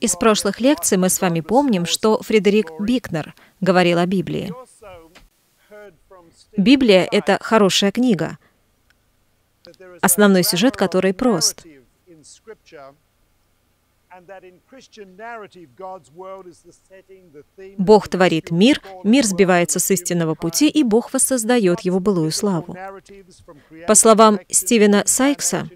Из прошлых лекций мы с вами помним, что Фредерик Бикнер говорил о Библии. Библия — это хорошая книга, основной сюжет которой прост. Бог творит мир, мир сбивается с истинного пути, и Бог воссоздает его былую славу. По словам Стивена Сайкса,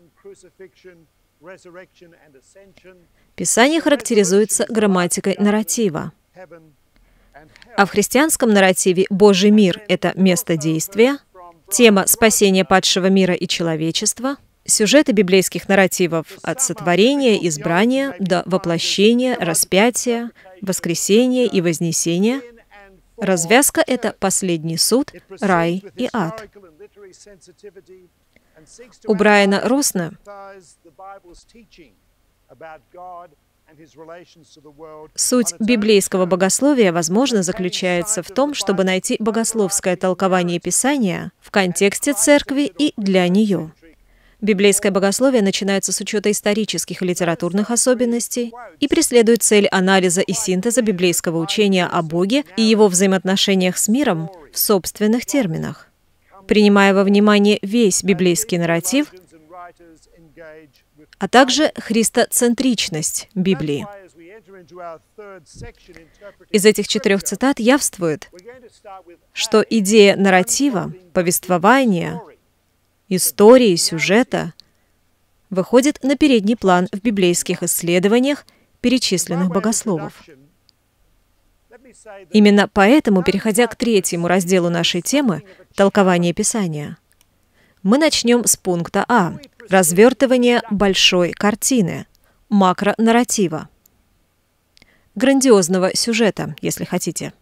Писание характеризуется грамматикой нарратива. А в христианском нарративе «Божий мир» — это место действия, тема спасения падшего мира и человечества, сюжеты библейских нарративов от сотворения, избрания до воплощения, распятия, воскресения и вознесения. Развязка — это последний суд, рай и ад. У Брайана Росна Суть библейского богословия, возможно, заключается в том, чтобы найти богословское толкование Писания в контексте церкви и для нее. Библейское богословие начинается с учета исторических и литературных особенностей и преследует цель анализа и синтеза библейского учения о Боге и его взаимоотношениях с миром в собственных терминах принимая во внимание весь библейский нарратив, а также христоцентричность Библии. Из этих четырех цитат явствует, что идея нарратива, повествования, истории, сюжета выходит на передний план в библейских исследованиях перечисленных богословов. Именно поэтому, переходя к третьему разделу нашей темы – толкование Писания, мы начнем с пункта А – развертывание большой картины, макронарратива, грандиозного сюжета, если хотите.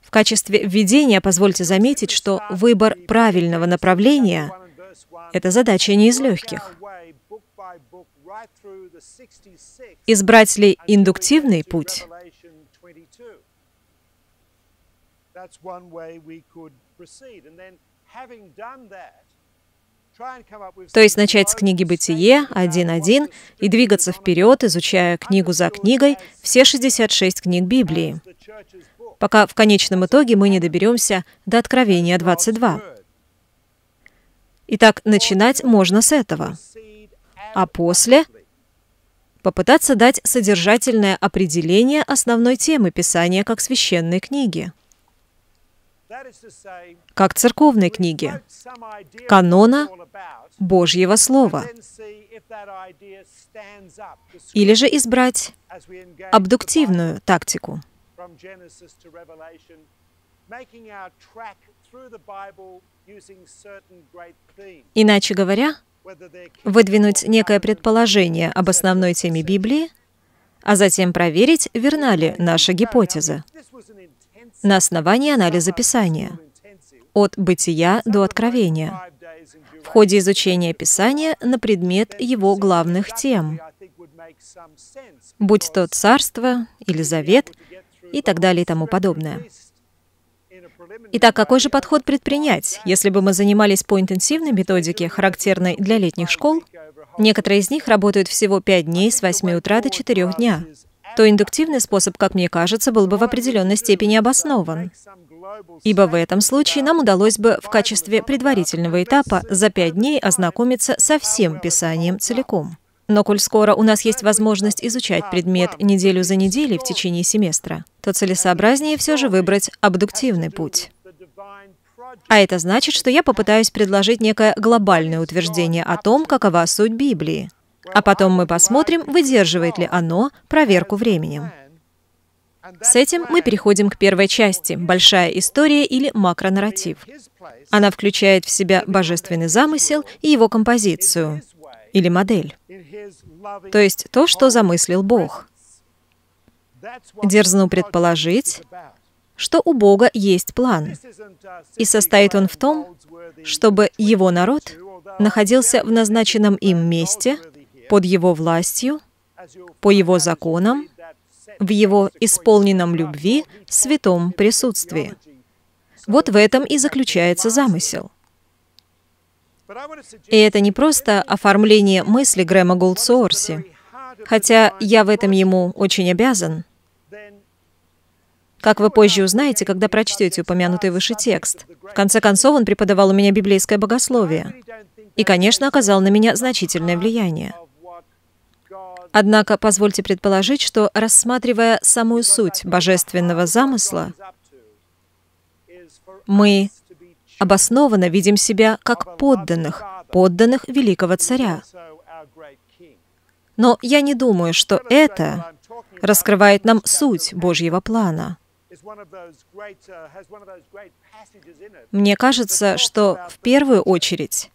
В качестве введения позвольте заметить, что выбор правильного направления – это задача не из легких. Избрать ли индуктивный путь – too. That's one way we could proceed. And then, having done that, то есть начать с книги «Бытие» 1.1 uh, и двигаться вперед, изучая книгу за книгой все 66 книг Библии, пока в конечном итоге мы не доберемся до Откровения 22. Итак, начинать можно с этого. А после Попытаться дать содержательное определение основной темы Писания как священной книги, как церковной книги, канона Божьего Слова, или же избрать абдуктивную тактику, Иначе говоря, выдвинуть некое предположение об основной теме Библии, а затем проверить, верна ли наша гипотеза на основании анализа Писания от бытия до откровения в ходе изучения Писания на предмет его главных тем, будь то царство или завет и так далее и тому подобное. Итак, какой же подход предпринять? Если бы мы занимались по интенсивной методике, характерной для летних школ, некоторые из них работают всего 5 дней с 8 утра до 4 дня, то индуктивный способ, как мне кажется, был бы в определенной степени обоснован. Ибо в этом случае нам удалось бы в качестве предварительного этапа за пять дней ознакомиться со всем Писанием целиком. Но коль скоро у нас есть возможность изучать предмет неделю за неделей в течение семестра, то целесообразнее все же выбрать абдуктивный путь. А это значит, что я попытаюсь предложить некое глобальное утверждение о том, какова суть Библии. А потом мы посмотрим, выдерживает ли оно проверку временем. С этим мы переходим к первой части – большая история или макронарратив. Она включает в себя божественный замысел и его композицию – или модель. То есть то, что замыслил Бог. Дерзну предположить, что у Бога есть план. И состоит он в том, чтобы его народ находился в назначенном им месте, под его властью, по его законам, в его исполненном любви святом присутствии. Вот в этом и заключается замысел – и это не просто оформление мысли Грэма Голдсуорси, хотя я в этом ему очень обязан. Как вы позже узнаете, когда прочтете упомянутый выше текст. В конце концов, он преподавал у меня библейское богословие и, конечно, оказал на меня значительное влияние. Однако позвольте предположить, что, рассматривая самую суть божественного замысла, мы обоснованно видим себя как подданных, подданных великого царя. Но я не думаю, что это раскрывает нам суть Божьего плана. Мне кажется, что в первую очередь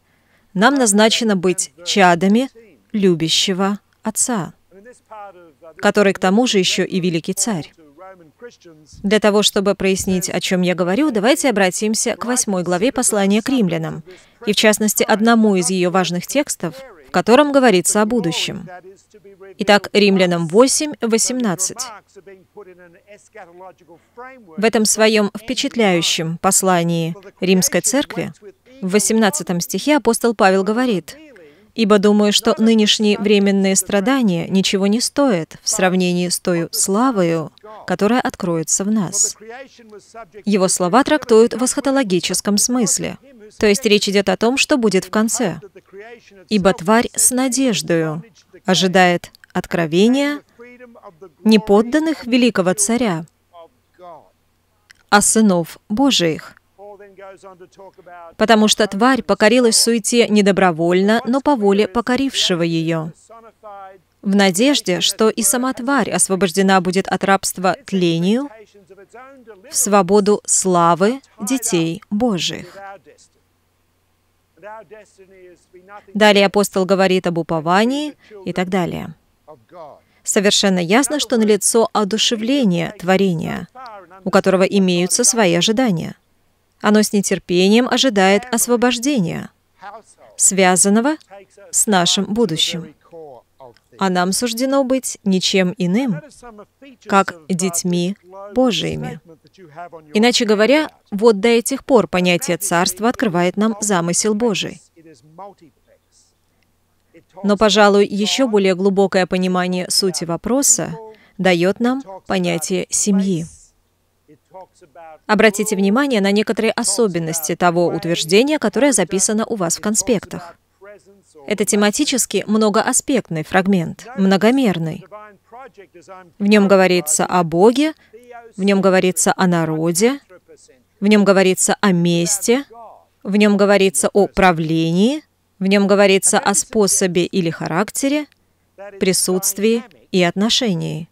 нам назначено быть чадами любящего Отца, который к тому же еще и великий царь. Для того, чтобы прояснить, о чем я говорю, давайте обратимся к восьмой главе послания к римлянам, и в частности одному из ее важных текстов, в котором говорится о будущем. Итак, Римлянам 8, 18. В этом своем впечатляющем послании Римской Церкви в 18 стихе апостол Павел говорит, ибо думаю, что нынешние временные страдания ничего не стоят в сравнении с той славою, которая откроется в нас. Его слова трактуют в эсхатологическом смысле, то есть речь идет о том, что будет в конце. «Ибо тварь с надеждою ожидает откровения неподданных великого царя, а сынов Божиих». Потому что тварь покорилась суете не добровольно, но по воле покорившего ее. В надежде, что и сама тварь освобождена будет от рабства тлению, в свободу славы детей Божьих. Далее апостол говорит об уповании и так далее. Совершенно ясно, что налицо одушевление творения, у которого имеются свои ожидания – оно с нетерпением ожидает освобождения, связанного с нашим будущим. А нам суждено быть ничем иным, как детьми Божиими. Иначе говоря, вот до этих пор понятие царства открывает нам замысел Божий. Но, пожалуй, еще более глубокое понимание сути вопроса дает нам понятие семьи. Обратите внимание на некоторые особенности того утверждения, которое записано у вас в конспектах. Это тематически многоаспектный фрагмент, многомерный. В нем говорится о Боге, в нем говорится о народе, в нем говорится о месте, в нем говорится о правлении, в нем говорится о способе или характере, присутствии и отношении.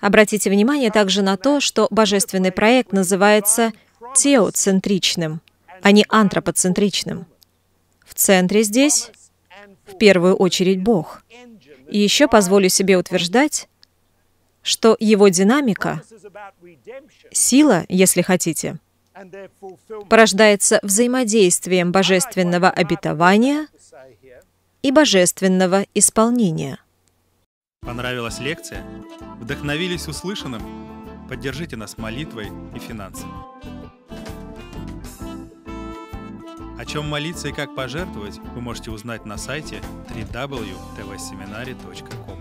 Обратите внимание также на то, что божественный проект называется теоцентричным, а не антропоцентричным. В центре здесь в первую очередь Бог. И еще позволю себе утверждать, что его динамика, сила, если хотите, порождается взаимодействием божественного обетования и божественного исполнения. Понравилась лекция? Вдохновились услышанным? Поддержите нас молитвой и финансами. О чем молиться и как пожертвовать, вы можете узнать на сайте www.tvseminary.com.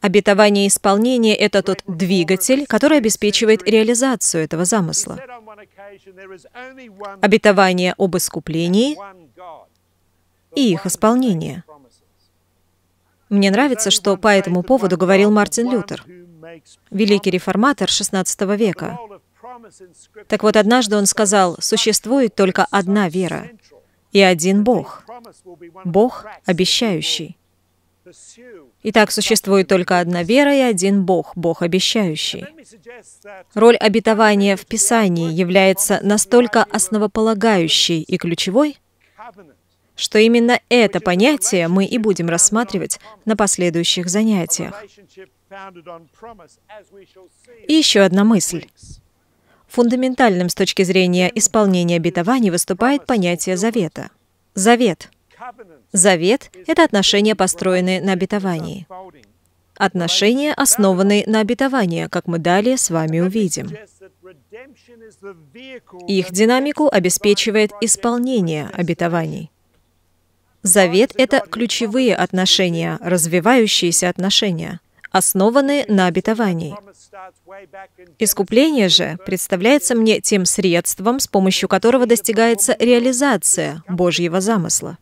Обетование исполнения – это тот двигатель, который обеспечивает реализацию этого замысла. Обетование об искуплении и их исполнение – мне нравится, что по этому поводу говорил Мартин Лютер, великий реформатор XVI века. Так вот, однажды он сказал, существует только одна вера и один Бог, Бог обещающий. Итак, существует только одна вера и один Бог, Бог обещающий. Роль обетования в Писании является настолько основополагающей и ключевой, что именно это понятие мы и будем рассматривать на последующих занятиях. И еще одна мысль. Фундаментальным с точки зрения исполнения обетований выступает понятие завета. Завет. Завет — это отношения, построенные на обетовании. Отношения, основанные на обетовании, как мы далее с вами увидим. Их динамику обеспечивает исполнение обетований. Завет — это ключевые отношения, развивающиеся отношения, основанные на обетовании. Искупление же представляется мне тем средством, с помощью которого достигается реализация Божьего замысла.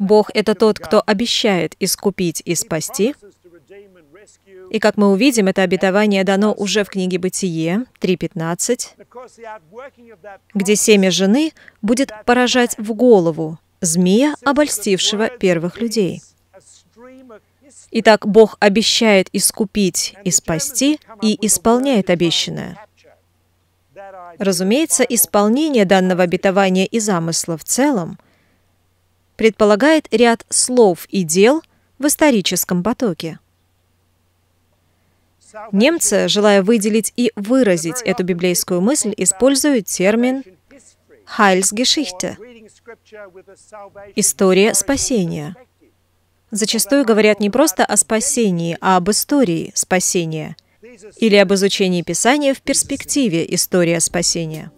Бог — это тот, кто обещает искупить и спасти, и как мы увидим, это обетование дано уже в книге Бытие 3.15, где семя жены будет поражать в голову, змея, обольстившего первых людей. Итак, Бог обещает искупить и спасти, и исполняет обещанное. Разумеется, исполнение данного обетования и замысла в целом предполагает ряд слов и дел в историческом потоке. Немцы, желая выделить и выразить эту библейскую мысль, используют термин «Heilsgeschichte», История спасения. Зачастую говорят не просто о спасении, а об истории спасения или об изучении Писания в перспективе история спасения.